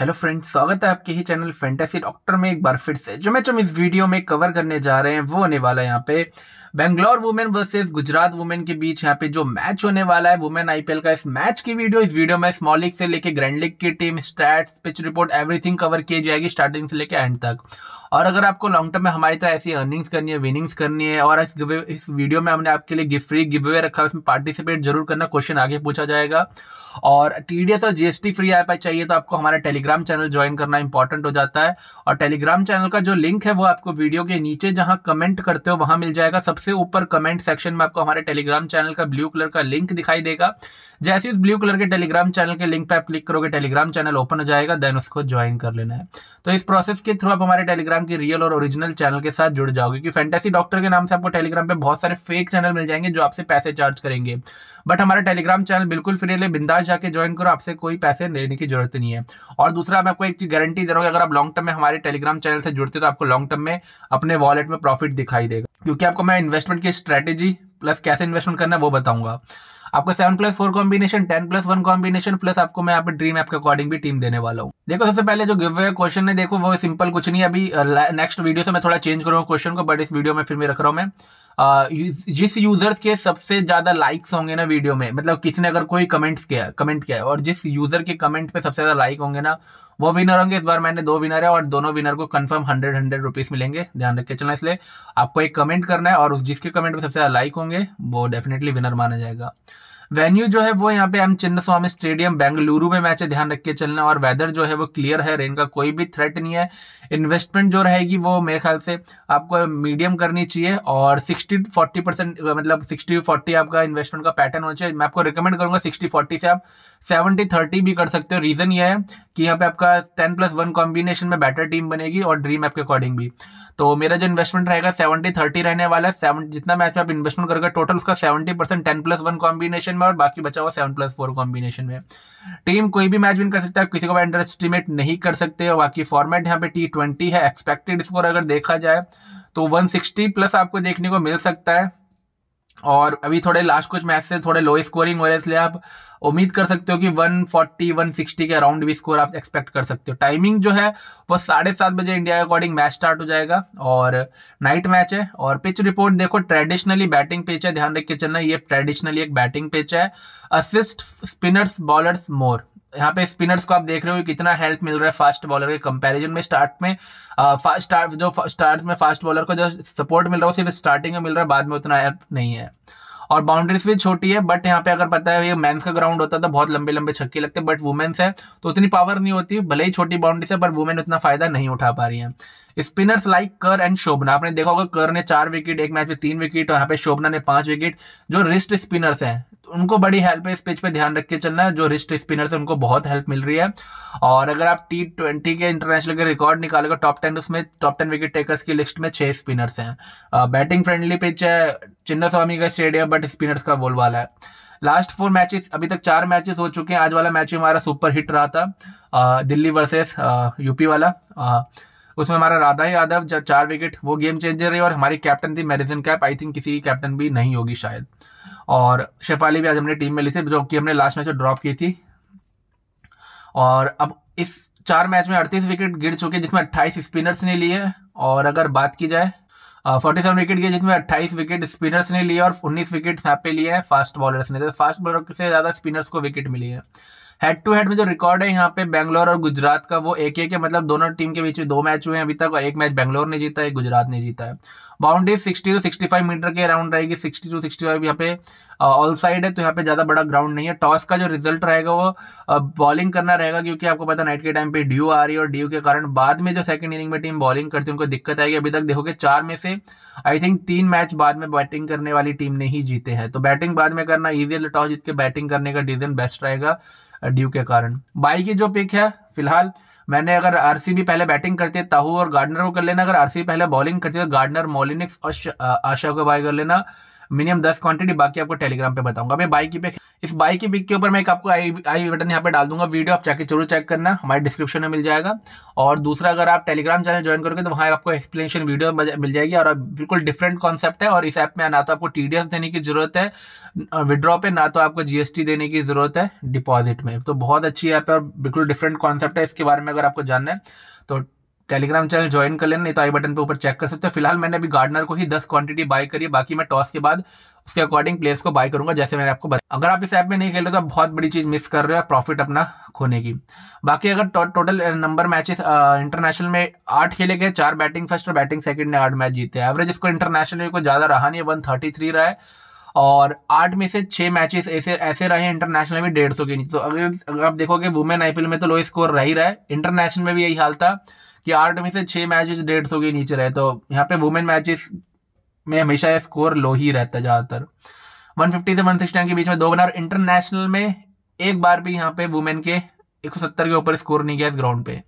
hello friends स्वागत है आपके ही चैनल फेंटेसी डॉक्टर में एक बार फिर से जो मैच हम इस वीडियो में कवर करने जा रहे हैं वो होने वाला है यहाँ पे Bangalore women versus Gujarat women के बीच यहाँ पे जो मैच होने वाला है वुमेन आईपीएल का इस मैच की वीडियो इस वीडियो में स्मॉल लीग से लेकर ग्रैंड लीग की team stats pitch report everything cover की जाएगी स्टार्टिंग से लेकर एंड तक और अगर आपको लॉन्ग टर्म में हमारी तरह ऐसी अर्निंग्स करनी है विनिंग्स करनी है और इस इस वीडियो में हमने आपके लिए गिफ्ट फ्री गिव अवे रखा है उसमें पार्टिसिपेट जरूर करना क्वेश्चन आगे पूछा जाएगा और टीडीएस और जीएसटी फ्री ऐप चाहिए तो आपको हमारा टेलीग्राम चैनल ज्वाइन करना इंपॉर्टेंट हो जाता है और टेलीग्राम चैनल का जो लिंक है वो आपको वीडियो के नीचे जहां कमेंट करते हो वहां मिल जाएगा सबसे से ऊपर कमेंट सेक्शन में आपको हमारे टेलीग्राम चैनल का ब्लू कलर का लिंक दिखाई देगा जैसे इस ब्लू कलर के टेलीग्राम चैनल के लिंक पर आप क्लिक करोगे टेलीग्राम चैनल ओपन हो जाएगा देन उसको ज्वाइन कर लेना है तो इस प्रोसेस के थ्रू आप हमारे टेलीग्राम की रियल और ओरिजिनल चैनल के साथ जुड़ जाओगे क्योंकि फैंटेसी डॉक्टर के नाम से आपको टेलीग्राम पर बहुत सारे फेक चैनल मिल जाएंगे जो आपसे पैसे चार्ज करेंगे बट हमारा टेलीग्राम चैनल बिल्कुल फ्री है बिंदास जाके ज्वाइन करो आपसे कोई पैसे लेने की जरूरत नहीं है और दूसरा मैं आपको एक चीज गारंटी दे रहा हूँ अगर आप लॉन्ग टर्म में हमारे टेलीग्राम चैनल से जुड़ते तो आपको लॉन्ग टर्म में अपने वॉलेट में प्रॉफिट दिखाई देगा क्योंकि आपको मैं इन्वेस्टमेंट की स्ट्रेटेजी प्लस कैसे इन्वेस्टमेंट करना है वो बताऊंगा आपको seven plus four combination ten plus one combination plus आपको मैं यहाँ पे ड्रीम ऐप के अकॉर्डिंग भी टीम देने वाला हूँ देखो सबसे पहले जो गिव क्वेश्चन है देखो वो सिंपल कुछ नहीं अभी नेक्स्ट वीडियो से मैं थोड़ा चेंज करूँगा क्वेश्चन को बट इस वीडियो में फिर मैं रख रहा हूँ मैं जिस यूजर्स के सबसे ज्यादा लाइक्स होंगे ना वीडियो में मतलब किसने अगर कोई कमेंट्स किया कमेंट किया है और जिस यूजर के कमेंट पे सबसे ज्यादा लाइक होंगे ना वो विनर होंगे इस बार मैंने दो विनर है और दोनों विनर को कंफर्म हंड्रेड हंड्रेड रुपीज मिलेंगे ध्यान रखे चलना इसलिए आपको एक कमेंट करना है और जिसके कमेंट में सबसे ज्यादा लाइक होंगे वो डेफिनेटली विनर माना जाएगा वेन्यू जो है वो यहाँ पे एम चिन्न स्वामी स्टेडियम बेंगलुरु में मैच है ध्यान रख के चलना और वेदर जो है वो क्लियर है रेन का कोई भी थ्रेट नहीं है इन्वेस्टमेंट जो रहेगी वो मेरे ख्याल से आपको मीडियम करनी चाहिए और सिक्सटी फोर्टी परसेंट मतलब सिक्सटी फोर्टी आपका इन्वेस्टमेंट का पैटर्न होना चाहिए मैं आपको रिकमेंड करूंगा सिक्सटी फोर्टी से आप सेवेंटी थर्टी भी कर सकते हो रीजन ये है कि यहाँ पे आपका टेन प्लस वन कॉम्बिनेशन में बेटर टीम बनेगी और ड्रीम ऐप के अकॉर्डिंग भी तो मेरा जो इन्वेस्टमेंट रहेगा सेवेंटी थर्टी रहने वाला है सेवन जितना मैच में आप इन्वेस्टमेंट करोगे टोटल उसका seventy percent ten plus one combination में और बाकी बचा हुआ सेवन प्लस फोर कॉम्बिनेशन में टीम कोई भी मैच विन कर सकता है किसी को अंडर एस्टिमेट नहीं कर सकते और बाकी फॉर्मेट यहाँ पे टी ट्वेंटी है एक्सपेक्टेड स्कोर अगर देखा जाए तो वन सिक्सटी प्लस आपको देखने को मिल सकता है और अभी थोड़े लास्ट कुछ मैच से थोड़े लो स्कोरिंग हो रहे हैं इसलिए आप उम्मीद कर सकते हो कि 140 160 के अराउंड भी स्कोर आप एक्सपेक्ट कर सकते हो टाइमिंग जो है वो साढ़े सात बजे इंडिया के अकॉर्डिंग मैच स्टार्ट हो जाएगा और नाइट मैच है और पिच रिपोर्ट देखो ट्रेडिशनली बैटिंग पिच है ध्यान रख के चलना ये ट्रेडिशनली एक बैटिंग पिच है असिस्ट स्पिनर्स बॉलर्स मोर यहाँ पे स्पिनर्स को आप देख रहे हो कितना हेल्प मिल रहा है फास्ट बॉलर के कंपैरिजन में स्टार्ट में स्टार्ट जो स्टार्ट में फास्ट बॉलर को जो सपोर्ट मिल रहा है सिर्फ स्टार्टिंग में मिल रहा है बाद में उतना हेल्प नहीं है और बाउंड्रीज भी छोटी है बट यहाँ पे अगर पता है ये मेंस का ग्राउंड होता तो बहुत लंबे लंबे छक्के लगते बट वुमेन्स है तो उतनी पावर नहीं होती भले ही छोटी बाउंड्रीज है पर वुमेन उतना फायदा नहीं उठा पा रही है स्पिनर्स लाइक कर एंड शोभना आपने देखा होगा कर ने चार विकेट एक मैच में तीन विकेट और यहाँ पे शोभना ने पांच विकेट जो रिस्ट स्पिनर्स हैं उनको बड़ी हेल्प है इस पिच पे ध्यान रख के चलना है जो रिस्ट स्पिनर से उनको बहुत हेल्प मिल रही है और अगर आप टी ट्वेंटी के इंटरनेशनल के रिकॉर्ड निकालोगे टॉप टेन उसमें टॉप टेन विकेट टेकर्स की लिस्ट में छह स्पिनर्स हैं बैटिंग फ्रेंडली पिच है चिन्ना स्वामी का स्टेडियम बट स्पिनर्स का वाला है लास्ट फोर मैचेस अभी तक चार मैचेस हो चुके हैं आज वाला मैच हमारा सुपर हिट रहा था दिल्ली वर्सेस यूपी वाला उसमें हमारा राधा यादव चार विकेट वो गेम चेंजर रही और हमारी कैप्टन थी मेरिजन कैप आई थिंक किसी की कैप्टन भी नहीं होगी शायद और शेफाली भी आज हमने टीम में ली थी जो कि हमने लास्ट मैच में ड्रॉप की थी और अब इस चार मैच में अड़तीस विकेट गिर चुके जिसमें अट्ठाईस स्पिनर्स ने लिए और अगर बात की जाए फोर्टी सेवन विकेट गए जिसमें अट्ठाईस विकेट स्पिनर्स ने लिए और उन्नीस विकेट यहाँ पे लिए हैं फास्ट बॉलर्स ने तो फास्ट बॉलर से ज़्यादा स्पिनर्स को विकेट मिली है हेड टू हेड में जो रिकॉर्ड है यहाँ पे बैंगलोर और गुजरात का वो एक एक है मतलब दोनों टीम के बीच में दो मैच हुए हैं अभी तक और एक मैच बैंगलोर ने जीता है गुजरात ने जीता है boundary sixty two sixty five meter के अराउंड रहेगी सिक्सटी टू सिक्सटी फाइव यहाँ पे ऑल साइड है तो यहाँ पे ज़्यादा बड़ा ग्राउंड नहीं है टॉस का जो रिजल्ट रहेगा वो बॉलिंग करना रहेगा क्योंकि आपको पता नाइट के टाइम पे ड्यू आ रही है और ड्यू के कारण बाद में जो सेकंड इनिंग में टीम बॉलिंग करती है उनको दिक्कत आएगी अभी तक देखोगे चार में से आई थिंक तीन मैच बाद में बैटिंग करने वाली टीम ने ही जीते हैं तो बैटिंग बाद में करना ईजी टॉस जीत के बैटिंग करने का डिसीजन बेस्ट रहेगा ड्यू के कारण बाई की जो पिक है फिलहाल मैंने अगर आरसीबी पहले बैटिंग करती है ताहू और गार्डनर को कर लेना अगर आरसीबी पहले बॉलिंग करती है तो गार्डनर मोलिनिक्स और आशा को बाई कर लेना मिनिमम दस क्वांटिटी बाकी आपको टेलीग्राम पे बताऊंगा मैं बाई की पिक इस बाई की पिक के ऊपर मैं एक आपको आई आई बटन यहाँ पे डाल दूंगा वीडियो आप चेक जरूर चेक करना हमारे डिस्क्रिप्शन में मिल जाएगा और दूसरा अगर आप टेलीग्राम चैनल ज्वाइन करोगे तो वहाँ आपको एक्सप्लेनेशन वीडियो मिल जाएगी और बिल्कुल डिफरेंट कॉन्सेप्ट है और इस ऐप में ना तो आपको टी देने की जरूरत है विड्रॉ पे ना तो आपको जीएसटी देने की जरूरत है डिपॉजिट में तो बहुत अच्छी ऐप है और बिल्कुल डिफरेंट कॉन्सेप्ट है इसके बारे में अगर आपको जानना है तो टेलीग्राम चैनल ज्वाइन कर लेना नहीं तो आई बटन पे ऊपर चेक कर सकते हो फिलहाल मैंने अभी गार्डनर को ही दस क्वांटिटी बाय करी है बाकी मैं टॉस के बाद उसके अकॉर्डिंग प्लेयर्स को बाय करूंगा जैसे मैंने आपको बताया अगर आप इस ऐप में नहीं खेल रहे तो आप बहुत बड़ी चीज मिस कर रहे हो प्रॉफिट अपना खोने की बाकी अगर टो, टोटल नंबर मैचेस इंटरनेशनल में आठ खेले गए चार बैटिंग फर्स्ट और बैटिंग सेकंड ने आठ मैच जीते हैं एवरेज इसको इंटरनेशनल को ज्यादा रहा नहीं है वन थर्टी रहा है और आठ में से छह मैचेस ऐसे ऐसे रहे इंटरनेशनल में डेढ़ सौ के नीचे तो अगर आप देखोगे वुमेन आईपीएल में तो लो स्कोर रह ही रहा है इंटरनेशनल में भी यही हाल था कि आठ में से छह मैचेस डेढ़ सौ के नीचे रहे तो यहाँ पे वुमेन मैचेस में हमेशा स्कोर लो ही रहता है ज़्यादातर वन से वन के बीच में दो बना इंटरनेशनल में एक बार भी यहाँ पे वुमेन के एक के ऊपर स्कोर नहीं गया इस ग्राउंड पे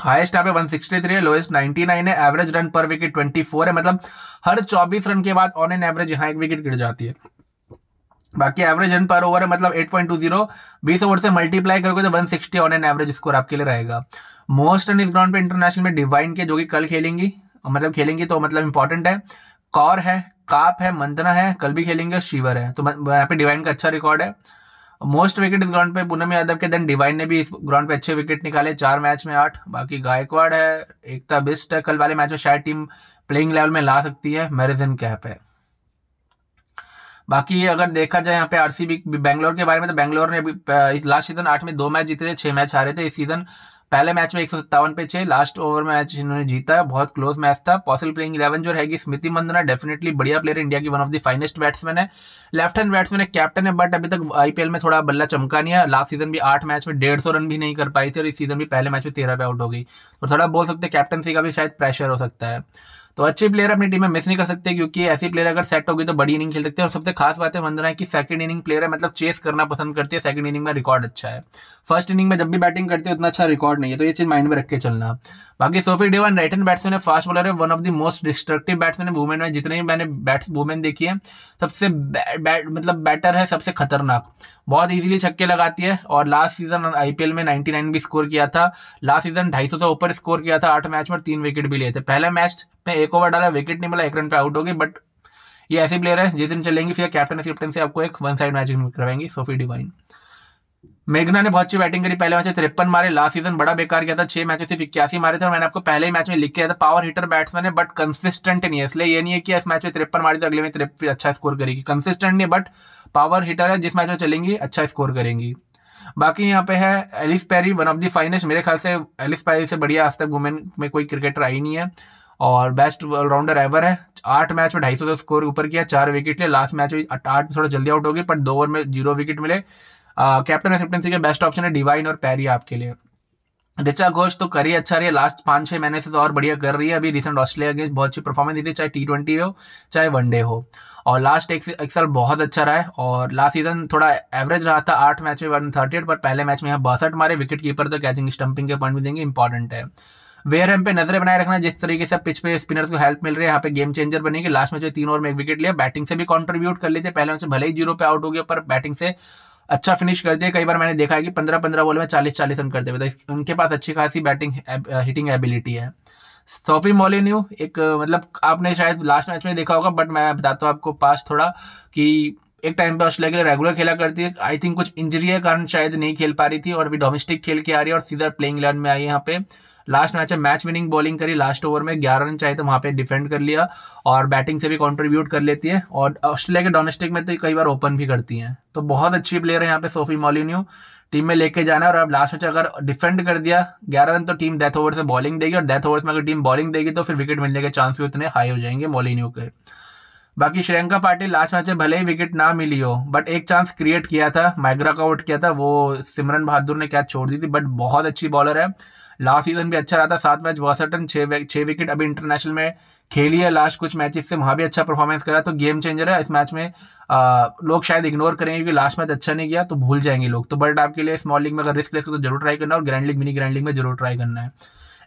हाईएस्ट यहाँ पे 163 है लोएस्ट 99 है एवरेज रन पर विकेट 24 है मतलब हर 24 रन के बाद ऑन एन एवरेज यहाँ एक विकेट गिर जाती है बाकी एवरेज रन पर ओवर है मतलब 8.20 बीस ओवर से मल्टीप्लाई करोगे तो 160 ऑन एन एवरेज स्कोर आपके लिए रहेगा मोस्ट रन इस ग्राउंड पे इंटरनेशनल में डिवाइन के जो कि कल खेलेंगी मतलब खेलेंगी तो मतलब इंपॉर्टेंट है कौर है काप है मंदना है कल भी खेलेंगे शिवर है तो यहाँ पे डिवाइन का अच्छा रिकॉर्ड है मोस्ट विकेट इस ग्राउंड पे पूनम यादव के देन डिवाइन ने भी इस ग्राउंड पे अच्छे विकेट निकाले चार मैच में आठ बाकी गायकवाड़ है एकता बिस्ट है कल वाले मैच में शायद टीम प्लेइंग लेवल में ला सकती है मैरिजन कैप है बाकी अगर देखा जाए यहाँ पे आरसीबी बैंगलोर के बारे में तो बैंगलोर ने इस लास्ट सीजन आठ में दो मैच जीते थे छह मैच हारे थे इस सीजन पहले मैच में एक पे छह लास्ट ओवर मैच इन्होंने जीता बहुत क्लोज मैच था पॉसिबल प्लेइंग इलेवन जो है स्मृति मंदना डेफिनेटली बढ़िया प्लेयर इंडिया की one of the finest batsman है लेफ्ट हैंड बैट्समैन है कैप्टन है बट अभी तक आईपीएल में थोड़ा बल्ला चमका नहीं है लास्ट सीजन भी आठ मैच में डेढ़ सौ रन भी नहीं कर पाई थी और इस सीजन भी पहले मैच में तेरह पे आउट हो गई और थोड़ा बोल सकते कैप्टनसी का भी शायद प्रेशर हो सकता है तो अच्छे प्लेयर अपनी टीम में मिस नहीं कर सकते क्योंकि ऐसी प्लेयर अगर सेट होगी तो बड़ी इनिंग खेल सकते हैं और सबसे खास बात है वंदना है कि सेकंड इनिंग प्लेयर है मतलब चेस करना पसंद करती है सेकंड इनिंग में रिकॉर्ड अच्छा है फर्स्ट इनिंग में जब भी बैटिंग करती है उतना अच्छा रिकॉर्ड नहीं है तो ये चीज माइंड में रख के चलना बाकी Sophie Devine right hand batsman है फास्ट बॉलर है one of the most destructive batsman है वुमेन में जितने भी मैंने बैट्स वुमेन देखी है सबसे बैट मतलब बैटर है सबसे खतरनाक बहुत इजीली छक्के लगाती है और लास्ट सीजन आईपीएल में 99 भी स्कोर किया था लास्ट सीजन 250 से ऊपर स्कोर किया था आठ मैच में तीन विकेट भी लिए थे पहला मैच में एक ओवर डाला विकेट नहीं मिला एक रन पे आउट हो बट ये ऐसे प्लेयर है जिस दिन चलेंगे फिर कैप्टन कैप्टन से आपको एक वन साइड मैच करवाएंगे सोफी डिवाइन मेघना ने बहुत अच्छी बैटिंग करी पहले मैच में तिरपन मारे लास्ट सीजन बड़ा बेकार किया था छह मैच सिर्फ इक्यासी मारे थे और मैंने आपको पहले ही मैच में लिख किया था पावर हिटर बैट्समैन है बट कंसिस्टेंट नहीं है इसलिए ये नहीं है कि इस मैच में तिरपन मारे तो अगले में फिर अच्छा स्कोर करेगी कंसिस्टेंट नहीं बट पावर हिटर है जिस मैच में चलेंगी अच्छा स्कोर करेंगी बाकी यहाँ पे है Ellyse Perry one of the finest मेरे ख्याल से एलिस पैरी से बढ़िया आज तक वुमेन में कोई क्रिकेटर आई नहीं है और बेस्ट ऑलराउंडर एवर है आठ मैच में ढाई सौ स्कोर ऊपर किया चार विकेट लिए लास्ट मैच में आठ में थोड़ा जल्दी आउट हो गए पर दो ओवर में जीरो विकेट मिले कैप्टन एक्सेप्टेंसी के बेस्ट ऑप्शन है डिवाइन और पैरी आपके लिए रिचा घोष तो करी अच्छा रही है लास्ट पाँच छह महीने से तो और बढ़िया कर रही है अभी रिसेंट ऑस्ट्रेलिया अगेंस्ट बहुत अच्छी परफॉर्मेंस दी थी चाहे टी ट्वेंटी हो चाहे वनडे हो और लास्ट एक, एक साल बहुत अच्छा रहा है और लास्ट सीजन थोड़ा एवरेज रहा था आठ मैच में वन थर्टी एट पर पहले मैच में यहाँ बासठ मारे विकेट कीपर तो कैचिंग स्टंपिंग के पॉइंट भी देंगे इंपॉर्टेंट है वेयर हेम पे नजरें बनाए रखना जिस तरीके से पिच पे स्पिनर्स को हेल्प मिल रही है यहाँ पे गेम चेंजर बनेगी लास्ट मैच में तीन ओवर में एक विकेट लिया बैटिंग से भी कॉन्ट्रीब्यूट कर लेते पहले मैच भले ही जीरो पे आउट हो गया पर बैटिंग से अच्छा फिनिश कर दिया कई बार मैंने देखा है कि पंद्रह पंद्रह बॉल में चालीस चालीस रन करते हुए तो उनके पास अच्छी खासी बैटिंग हिटिंग एबिलिटी है सोफी मोलिन्यू एक मतलब आपने शायद लास्ट मैच में देखा होगा बट मैं बताता हूँ आपको पास थोड़ा कि एक टाइम पे ऑस्ट्रेलिया के लिए रेगुलर खेला करती है आई थिंक कुछ इंजरी के कारण शायद नहीं खेल पा रही थी और अभी डोमेस्टिक खेल के आ रही है और सीधा प्लेइंग लाइन में आई यहाँ पे लास्ट मैच में मैच विनिंग बॉलिंग करी लास्ट ओवर में ग्यारह रन चाहिए तो वहाँ पे डिफेंड कर लिया और बैटिंग से भी कॉन्ट्रीब्यूट कर लेती है और ऑस्ट्रेलिया के डोमेस्टिक में तो कई बार ओपन भी करती हैं तो बहुत अच्छी प्लेयर है यहाँ पे सोफी मॉलिन्यू टीम में लेके जाना और अब लास्ट मैच अगर डिफेंड कर दिया ग्यारह रन तो टीम डेथ ओवर से बॉलिंग देगी और डेथ ओवर में अगर टीम बॉलिंग देगी तो फिर विकेट मिलने के चांस भी उतने हाई हो जाएंगे मॉलिन्यू के बाकी श्रियंका पाटिल लास्ट मैच में भले ही विकेट ना मिली हो बट एक चांस क्रिएट किया था माइग्रा का आउट किया था वो सिमरन बहादुर ने कैच छोड़ दी थी बट बहुत अच्छी बॉलर है लास्ट सीजन भी अच्छा रहा था सात मैच बासठ रन छः विकेट अभी इंटरनेशनल में खेली है लास्ट कुछ मैचेस से वहाँ भी अच्छा परफॉर्मेंस करा तो गेम चेंजर है इस मैच में आ, लोग शायद इग्नोर करेंगे क्योंकि लास्ट मैच अच्छा नहीं गया तो भूल जाएंगे लोग तो बट आपके लिए स्मॉल लीग में अगर रिस्क ले तो जरूर ट्राई करना और grand league mini grand league में जरूर ट्राई करना है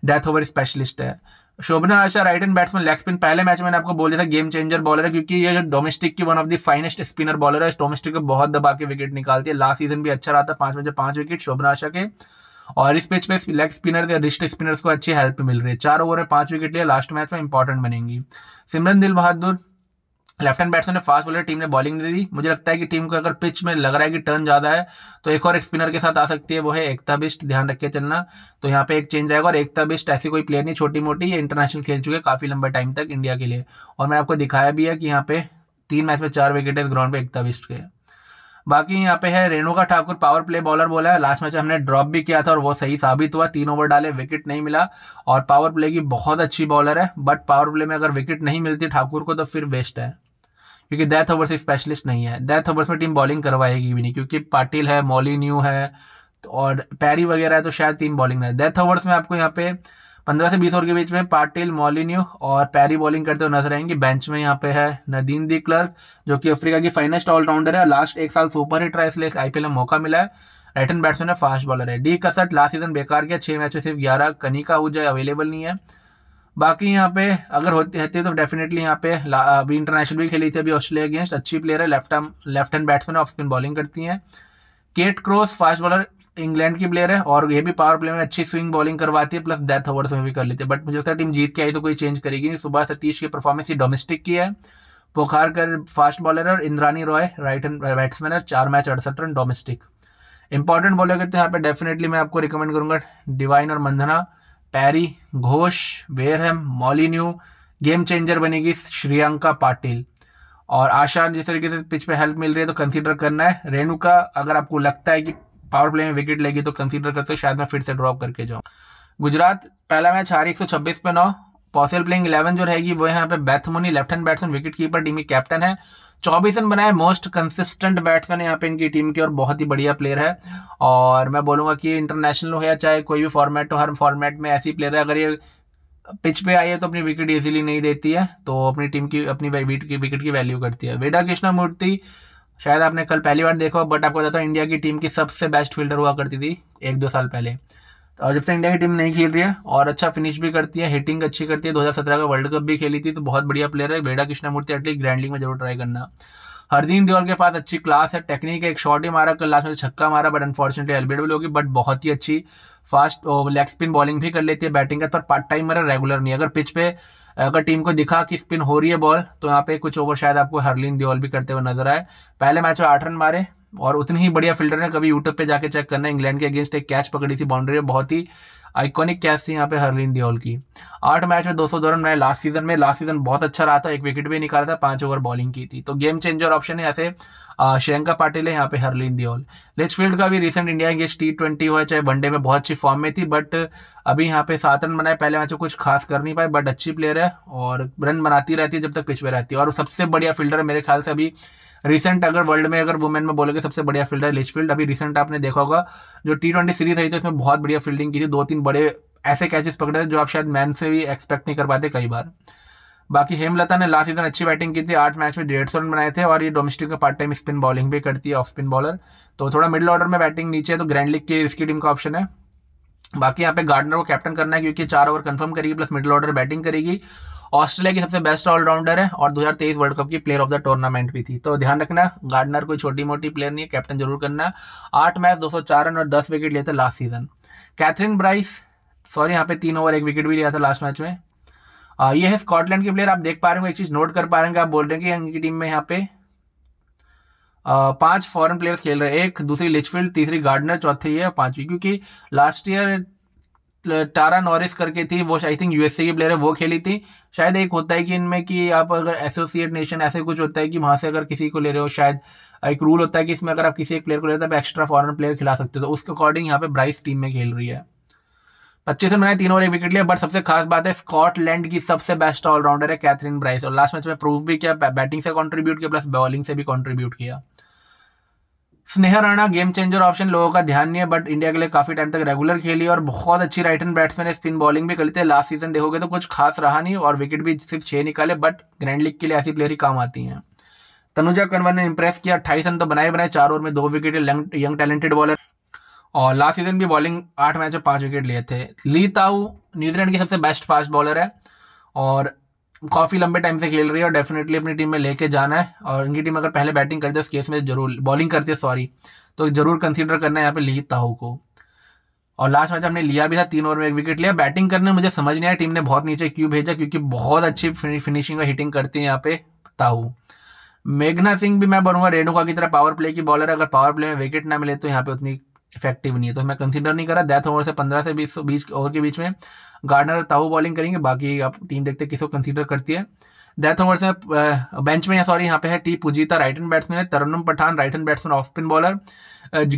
डेथ ओवर स्पेशलिस्ट है Shobhana Asha right hand batsman leg spin पहले मैच मैंने आपको बोल दिया था गेम चेंजर बॉलर है क्योंकि ये जो डोमेस्टिक की one of the finest spinner bowler है डोमेस्टिक को बहुत दबा के विकेट निकालती है लास्ट सीजन भी अच्छा रहा था पांच मैच पांच विकेट शोभना आशा के और इस पिच पे लेग स्पिनर्स या रिस्ट स्पिनर्स को अच्छी हेल्प मिल रही है चार ओवर में पांच विकेट लिए लास्ट मैच में इंपॉर्टेंट बनेंगी Simran Dil Bahadur left hand batsman ने फास्ट बॉलर टीम ने बॉलिंग दे दी मुझे लगता है कि टीम को अगर पिच में लग रहा है कि टर्न ज़्यादा है तो एक और स्पिनर के साथ आ सकती है वो है एकता बिस्ट ध्यान रख के चलना तो यहाँ पे एक चेंज आएगा और एकता बिस्ट ऐसी कोई प्लेयर नहीं छोटी मोटी ये इंटरनेशनल खेल चुके हैं काफ़ी लंबे टाइम तक इंडिया के लिए और मैंने आपको दिखाया भी है कि यहाँ पे तीन मैच में चार विकेट है ग्राउंड पे एकता बिस्ट के बाकी यहाँ पे है Renuka Thakur power play bowler बोला है लास्ट मैच हमने ड्रॉप भी किया था और वो सही साबित हुआ तीन ओवर डाले विकेट नहीं मिला और पावर प्ले की बहुत अच्छी बॉलर है बट पावर प्ले में अगर विकेट नहीं मिलती ठाकुर को तो फिर वेस्ट है क्योंकि डेथ ओवर्स स्पेशलिस्ट नहीं है डेथ ओवर्स में टीम बॉलिंग करवाएगी भी नहीं क्योंकि पाटिल है मॉली न्यू है तो और पैरी वगैरह है तो शायद टीम बॉलिंग नहीं डेथ ओवर्स में आपको यहाँ पे पंद्रह से बीस ओवर के बीच में पाटिल मॉलिन्यू और पैरी बॉलिंग करते हुए नजर आएंगे बेंच में यहाँ पे है नदीन दी क्लर्क जो कि अफ्रीका की फाइनेस्ट ऑलराउंडर है लास्ट एक साल सुपर हिट रहा है इसलिए आईपीएल में मौका मिला है राइट एंड बैट्समैन है फास्ट बॉलर है डी कसट लास्ट सीजन बेकार गया छह मैच में सिर्फ ग्यारह कनिका हुजा अवेलेबल नहीं है बाकी यहाँ पे अगर रहती है तो डेफिनेटली यहाँ पे अभी इंटरनेशनल भी खेली थी अभी ऑस्ट्रेलिया अगेंस्ट अच्छी प्लेयर है left arm left hand batsman off spin bowling करती हैं Kate Cross fast bowler England की प्लेयर है और ये भी पावर प्ले में अच्छी स्विंग बॉलिंग करवाती है प्लस डेथ ओवर्स में भी कर लेते हैं बट मुझे लगता है टीम जीत के आई तो कोई चेंज करेगी नहीं सुबह सतीश की परफॉर्मेंस ही डोमेस्टिक की है पोखार कर फास्ट बॉलर है और इंद्रानी रॉय राइट बैट्समैन है चार मैच अड़सठ रन डोमेस्टिक इंपॉर्टेंट बॉलर करते हैं यहाँ पे डेफिनेटली मैं आपको रिकमेंड करूंगा डिवाइन और Mandhana Perry Ghosh Wareham Molineux game changer बनेगी श्रियंका पाटिल और आशा जिस तरीके से पिच पे हेल्प मिल रही है तो कंसीडर करना है रेणुका अगर आपको लगता है कि पावर प्ले में विकेट लेगी तो कंसीडर करते हो शायद मैं फिर से ड्रॉप करके जाऊँ गुजरात पहला मैच हारी एक पे नौ पॉसिबल प्लेइंग इलेवन जो रहेगी वो यहाँ पे Beth Mooney left hand batsman wicket keeper team के कैप्टन है चौबीस रन बनाए मोस्ट कंसिस्टेंट बैट्समैन यहाँ पे इनकी टीम के और बहुत ही बढ़िया प्लेयर है और मैं बोलूँगा कि इंटरनेशनल हो या चाहे कोई भी फॉर्मेट हो हर फॉर्मेट में ऐसी प्लेयर है अगर ये पिच पे आई है तो अपनी विकेट इजीली नहीं देती है तो अपनी टीम की अपनी की विकेट की वैल्यू करती है वेडा कृष्णा मूर्ति शायद आपने कल पहली बार देखा बट आपको बताता हूँ इंडिया की टीम की सबसे बेस्ट फील्डर हुआ करती थी एक दो साल पहले और जब से इंडिया की टीम नहीं खेल रही है और अच्छा फिनिश भी करती है हिटिंग अच्छी करती है 2017 का वर्ल्ड कप भी खेली थी तो बहुत बढ़िया प्लेयर है वेडा मूर्ति एटलीस्ट ग्रैंड लीग में जरूर ट्राई करना हरदीन देओल के पास अच्छी क्लास है टेक्निक है एक शॉट ही मारा कल लास्ट में छक्का मारा बट अनफॉर्चुनेटली एलबीडब्ल्यू होगी बट बहुत ही अच्छी फास्ट लेग स्पिन बॉलिंग भी कर लेती है बैटिंग का पर पार्ट टाइम मेरा रेगुलर नहीं अगर पिच पे अगर टीम को दिखा कि स्पिन हो रही है बॉल तो यहाँ पे कुछ ओवर शायद आपको हरलीन दियोल भी करते हुए नजर आए पहले मैच में आठ रन मारे और उतनी ही बढ़िया फील्डर ने कभी यूट्यूब पे जाके चेक करना इंग्लैंड के अगेंस्ट एक कैच पकड़ी थी बाउंड्री में बहुत ही आइकॉनिक कैच थी यहाँ पे हरलीन दियोल की आठ मैच में दो सौ दौरान मैंने लास्ट सीजन में लास्ट सीजन बहुत अच्छा रहा था एक विकेट भी निकाला था पांच ओवर बॉलिंग की थी तो गेम चेंजर ऑप्शन है ऐसे श्रियंका पाटिल है यहाँ पे हरलीन दियोल लिचफील्ड का भी रिसेंट इंडिया गेस्ट टी ट्वेंटी हो चाहे वनडे में बहुत अच्छी फॉर्म में थी बट अभी यहाँ पे सात रन बनाए पहले मैच में कुछ खास कर नहीं पाए बट अच्छी प्लेयर है और रन बनाती रहती है जब तक पिच पे रहती है और सबसे बढ़िया फील्डर है मेरे ख्याल से अभी रिसेंट अगर वर्ल्ड में अगर वुमेन में बोलोगे सबसे बढ़िया फील्डर लिचफील्ड अभी रिसेंट आपने देखा होगा जो टी ट्वेंटी सीरीज आई थी उसमें बहुत बढ़िया फील्डिंग की थी दो तीन बड़े ऐसे कैचेस पकड़े थे जो आप शायद मैन से भी एक्सपेक्ट नहीं कर पाते कई बार बाकी हेमलता ने लास्ट सीजन अच्छी बैटिंग की थी आठ मैच में डेढ़ सौ रन बनाए थे और ये डोमेस्टिक में पार्ट टाइम स्पिन बॉलिंग भी करती है ऑफ स्पिन बॉलर तो थोड़ा मिडिल ऑर्डर में बैटिंग नीचे है तो ग्रैंड लीग की इसकी टीम का ऑप्शन है बाकी यहाँ पे गार्डनर को कैप्टन करना है क्योंकि चार ओवर कंफर्म करेगी प्लस मिडिल ऑर्डर बैटिंग करेगी ऑस्ट्रेलिया की सबसे बेस्ट ऑलराउंडर है और 2023 वर्ल्ड कप की प्लेयर ऑफ द टूर्नामेंट भी थी तो ध्यान रखना गार्डनर कोई छोटी मोटी प्लेयर नहीं है कैप्टन जरूर करना आठ मैच दो रन और दस विकेट लिए थे last season Kathryn Bryce sorry यहाँ पे तीन ओवर एक विकेट भी लिया था लास्ट मैच में आ, ये है स्कॉटलैंड के प्लेयर आप देख पा रहे हो एक चीज नोट कर पा रहे हैं आप बोल रहे हैं कि टीम में यहाँ पे पांच फॉरेन प्लेयर्स खेल रहे हैं एक दूसरी लिचफील्ड तीसरी गार्डनर चौथी है पांचवी क्योंकि लास्ट ईयर टारा नॉरिस करके थी वो आई थिंक यूएसए की प्लेयर है वो खेली थी शायद एक होता है कि इनमें कि आप अगर एसोसिएट नेशन ऐसे कुछ होता है कि वहाँ से अगर किसी को ले रहे हो शायद एक रूल होता है कि इसमें अगर आप किसी एक प्लेयर को ले रहे हो तो आप एक्स्ट्रा फॉरन प्लेयर खिला सकते हो तो उसके अकॉर्डिंग यहाँ पे ब्राइस टीम में खेल रही है पच्चीस रन बनाए तीन ओवर एक विकेट लिया बट सबसे खास बात है स्कॉटलैंड की सबसे बेस्ट ऑलराउंडर है कैथरीन ब्राइस और लास्ट मैच में प्रूव भी किया बैटिंग से कॉन्ट्रीब्यूट किया प्लस बॉलिंग से भी कॉन्ट्रीब्यूट किया Sneha Rana game changer option लोगों का ध्यान नहीं है बट इंडिया के लिए काफी टाइम तक रेगुलर खेली और बहुत अच्छी राइट हैंड बैट्समैन है स्पिन बॉलिंग भी करते हैं लास्ट सीजन देखोगे तो कुछ खास रहा नहीं और विकेट भी सिर्फ छह निकाले बट ग्रैंड लीग के लिए ऐसी प्लेयर ही काम आती है तनुजा कन्वर ने इंप्रेस किया अट्ठाईस रन तो बनाए बनाए चार ओवर में दो विकेट यंग टैलेंटेड बॉलर और लास्ट सीजन भी बॉलिंग आठ मैच में पांच विकेट लिए थे ली ताऊ न्यूजीलैंड की सबसे बेस्ट फास्ट बॉलर है और काफ़ी लंबे टाइम से खेल रही है और डेफिनेटली अपनी टीम में लेके जाना है और इनकी टीम अगर पहले बैटिंग करती है उस केस में जरूर बॉलिंग करती है सॉरी तो जरूर कंसिडर करना है यहाँ पे ली ताहू को और लास्ट मैच हमने लिया भी था तीन ओवर में एक विकेट लिया बैटिंग करने मुझे समझ नहीं आया टीम ने बहुत नीचे क्यों भेजा क्योंकि बहुत अच्छी फिनिशिंग और हिटिंग करती है यहाँ पे ताहू मेघना सिंह भी मैं बनूंगा रेणुका की तरह पावर प्ले की बॉलर अगर पावर प्ले में विकेट ना मिले तो यहाँ पे उतनी इफेक्टिव नहीं है तो मैं कंसिडर नहीं करा डेथ ओवर से पंद्रह से बीस बीच ओवर के बीच में गार्डनर ताऊ बॉलिंग करेंगे बाकी आप टीम देखते हैं किसको कंसिडर करती है डेथ ओवर से बेंच में सॉरी यहाँ पे है T Pujitha right hand batsman है Tarannum Pathan right hand batsman off spin bowler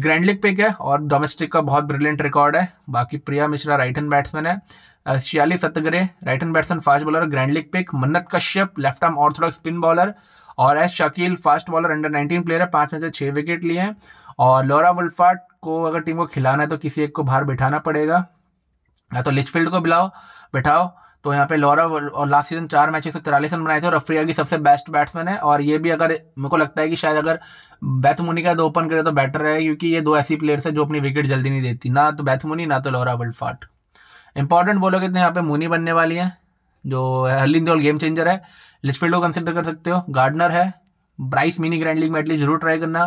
grand league pick है और डोमेस्टिक का बहुत ब्रिलियंट रिकॉर्ड है बाकी Priya Mishra right hand batsman है Sayali Satghare right hand batsman fast bowler grand league pick Mannat Kashyap left arm orthodox spin bowler और S Shakil fast bowler under nineteen player है पांच में से छह विकेट लिए हैं और लोरा वुल्फाट को अगर टीम को खिलाना है तो किसी एक को बाहर बैठाना पड़ेगा या तो लिचफील्ड को बिलाओ बैठाओ तो यहाँ पे लॉरा और लास्ट सीजन चार मैच एक सौ तिरालीस रन बनाए थे और अफ्रीका की सबसे बेस्ट बैट्समैन है और ये भी अगर मेरे को लगता है कि शायद अगर बैथमुनी का दो ओपन करे तो बेटर है क्योंकि ये दो ऐसी प्लेयर्स है जो अपनी विकेट जल्दी नहीं देती ना तो बैथमुनी ना तो लॉरा वर्ल्ड फाट इंपॉर्टेंट बोलोगे तो यहाँ पे मुनी बनने वाली है जो हर्लिन दौल गेम चेंजर है लिचफील्ड को कंसिडर कर सकते हो गार्डनर है ब्राइस मिनी ग्रैंड लीग में एटलीस्ट जरूर ट्राई करना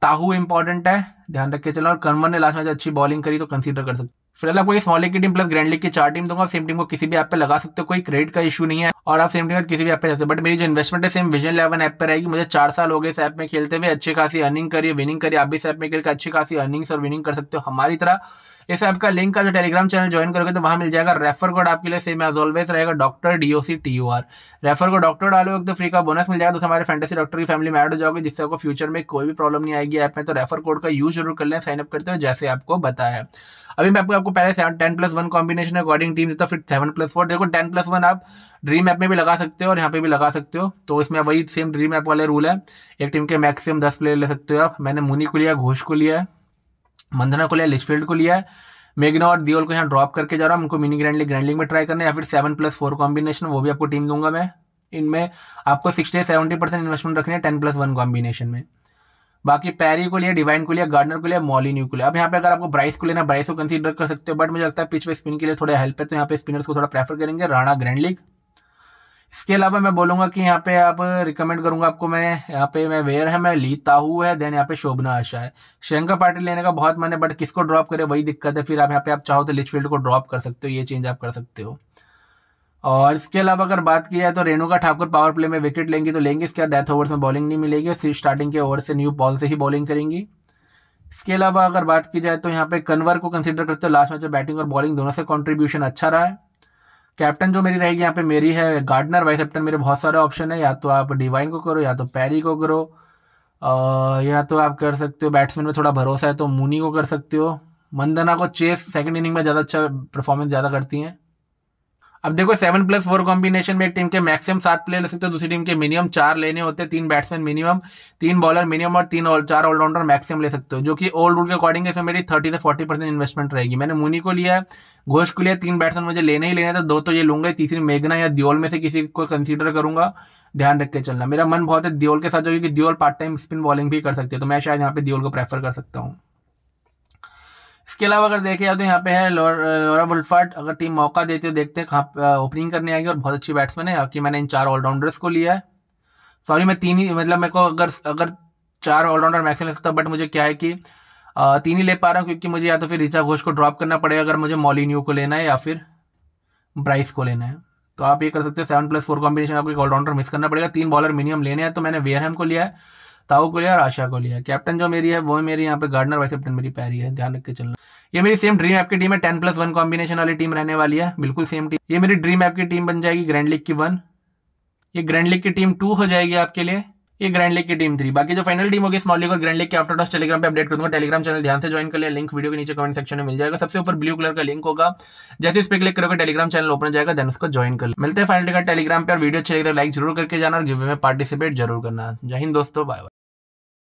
ताहू इंपॉर्टेंट है ध्यान रख के चलो और कर्मन ने लास्ट मैच अच्छी बॉलिंग करी तो कंसीडर कर सकते फिलहाल आपको स्मॉल लीग की टीम प्लस ग्रैंड लीग की चार टीम दूंगा सेम टीम को किसी भी ऐप पे लगा सकते हो कोई क्रेडिट का इशू नहीं है और आप सेम टीम किसी भी ऐप पे जा सकते हो बट मेरी जो इन्वेस्टमेंट है सेम विजन इलेवन ऐप पे रहेगी मुझे चार साल हो गए इस ऐप में खेलते हुए अच्छी खासी अर्निंग करिए विनिंग करिए आप भी इस ऐप में खेलकर अच्छी खासी अर्निंग्स और विनिंग कर सकते हो हमारी तरह इस ऐप का लिंक का जो टेलीग्राम चैनल ज्वाइन करोगे तो वहाँ मिल जाएगा रेफर कोड आपके लिए सेम एज ऑलवेज रहेगा doctor D O C T O R refer को डॉक्टर डालोगे तो फ्री का बोनस मिल जाएगा तो हमारे फैंटेसी डॉक्टर की फैमिली में ऐड हो जाओगे जिससे आपको फ्यूचर में कोई भी प्रॉब्लम नहीं आएगी ऐप में तो रेफर कोड का यूज जरूर कर लें साइनअप करते हो जैसे आपको बताया अभी मैं आपको पहले seven ten plus one combination according team देता फिर सेवन प्लस फोर देखो टेन प्लस वन आप ड्रीम ऐप में भी लगा सकते हो और यहाँ पे भी लगा सकते हो तो इसमें वही सेम ड्रीम ऐप वाले रूल है एक टीम के मैक्सिमम दस प्लेयर ले सकते हो आप मैंने मुनी को लिया घोष को लिया है मंदना को लिया लिस्टफील्ड को लिया है मेघना और दियोल को यहाँ ड्रॉप करके जा रहा हूँ उनको mini grand league grand league में ट्राई करना या फिर सेवन प्लस फोर कॉम्बिनेशन वो भी आपको टीम दूंगा मैं इनमें आपको सिक्सटी सेवेंटी परसेंट इन्वेस्टमेंट रखनी है टेन प्लस वन कॉम्बिनेशन में बाकी पैरी को लिया डिवाइन को लिया गार्डनर को लिया मॉलिन्यू को लिया अब यहाँ पे अगर आपको ब्राइस को लेना ब्राइस को कंसीडर कर सकते हो बट मुझे लगता है पिच पे स्पिन के लिए थोड़ा हेल्प है तो यहाँ पे स्पिनर्स को थोड़ा प्रेफर करेंगे राणा ग्रैंड लीग इसके अलावा मैं बोलूंगा कि यहाँ पे आप रिकमेंड करूंगा आपको मैं यहाँ पे मैं वेयर है मैं ली ताहू है देन यहाँ पे शोभना आशा है शंकर पाटिल लेने का बहुत मन है बट किसको ड्रॉप करे वही दिक्कत है फिर आप यहाँ पे आप चाहो तो लिचफील्ड को ड्रॉप कर सकते हो ये चेंज आप कर सकते हो और इसके अलावा अगर बात की जाए तो रेणुका ठाकुर पावर प्ले में विकेट लेंगी तो लेंगे इसके बाद डेथ ओवर्स में बॉलिंग नहीं मिलेगी और स्टार्टिंग के ओवर से न्यू बॉल से ही बॉलिंग करेंगी इसके अलावा अगर बात की जाए तो यहाँ पे कन्वर को कंसिडर करते हो लास्ट मैच में बैटिंग और बॉलिंग दोनों से कॉन्ट्रीब्यूशन अच्छा रहा है कैप्टन जो मेरी रहेगी यहाँ पे मेरी है गार्डनर वाइस कैप्टन मेरे बहुत सारे ऑप्शन है या तो आप डिवाइन को करो या तो पैरी को करो या तो आप कर सकते हो बैट्समैन में थोड़ा भरोसा है तो मुनी को कर सकते हो मंदना को चेस सेकेंड इनिंग में ज़्यादा अच्छा परफॉर्मेंस ज़्यादा करती हैं अब देखो सेवन प्लस फोर कॉम्बिनेशन में एक टीम के मैक्सिमम सात प्लेयर ले सकते हो दूसरी टीम के मिनिमम चार लेने होते हैं तीन बैट्समैन मिनिमम तीन बॉलर मिनिमम और तीन और चार ऑलराउंडर मैक्सिमम ले सकते हो जो कि ओल्ड रूल के अकॉर्डिंग से मेरी थर्टी से फोर्टी परसेंट इन्वेस्टमेंट रहेगी मैंने मुनी को लिया घोष को लिया तीन बैट्समैन मुझे लेने ही लेने तो दो तो ये लूंगा तीसरी मेघना या दियोल में से किसी को कंसिडर करूंगा ध्यान रख के चलना मेरा मन बहुत है दियोल के साथ जो क्योंकि Deol part time spin bowling भी कर सकती है तो मैं शायद यहाँ पे दियोल को प्रेफर कर सकता हूँ इसके अलावा अगर देखे जाए तो यहाँ पे है लोरा वुल्फर्ट अगर टीम मौका देती है देखते हैं कहाँ ओपनिंग करने आएगी और बहुत अच्छी बैट्समैन है आपकी मैंने इन चार ऑलराउंडर्स को लिया है सॉरी मैं तीन ही मतलब मेरे को अगर अगर चार ऑलराउंडर मैक्सिम ले सकता बट मुझे क्या है कि तीन ही ले पा रहा हूँ क्योंकि मुझे या तो फिर ऋचा घोष को ड्रॉप करना पड़ेगा अगर मुझे मॉलिन्यू को लेना है या फिर ब्राइस को लेना है तो आप ये कर सकते हो सेवन प्लस फोर कॉम्बिनेशन आपको एक ऑलराउंडर मिस करना पड़ेगा तीन बॉलर मिनिमम लेने हैं तो मैंने वेयरहम को लिया है ताऊ को लिया और आशा को लिया कैप्टन जो मेरी है वो मेरी यहाँ पे गार्डनर वाइस कैप्टन मेरी पैरी है ध्यान रख के चलना ये मेरी सेम ड्रीम ऐप की टीम है टेन प्लस वन कॉम्बिनेशन वाली टीम रहने वाली है बिल्कुल सेम टीम ये मेरी ड्रीम ऐप की टीम बन जाएगी ग्रैंड लीग की वन ये ग्रैंड लीग की टीम टू हो जाएगी आपके लिए ये ग्रैंड लीग की टीम थ्री बाकी जो फाइनल टीम होगी स्मॉल लीग और ग्रैंड लीग के आफ्टर टॉस टेलीग्राम पे अपडेट करूंगा टेलीग्राम चैनल ध्यान से ज्वाइन कर लिया लिंक वीडियो के नीचे कमेंट सेक्शन में मिल जाएगा सबसे ऊपर ब्लू कलर का लिंक होगा जैसे इस पर क्लिक करोगे टेलीग्राम चैनल ओपन जाएगा देन उसको ज्वाइन कर मिलते हैं फाइनल टेलीग्राम पर वीडियो अच्छी लगे तो लाइक जरूर करके जाना और गिवे में पार्टिसिपेट जरूर करना जय हिंद दोस्तों बाय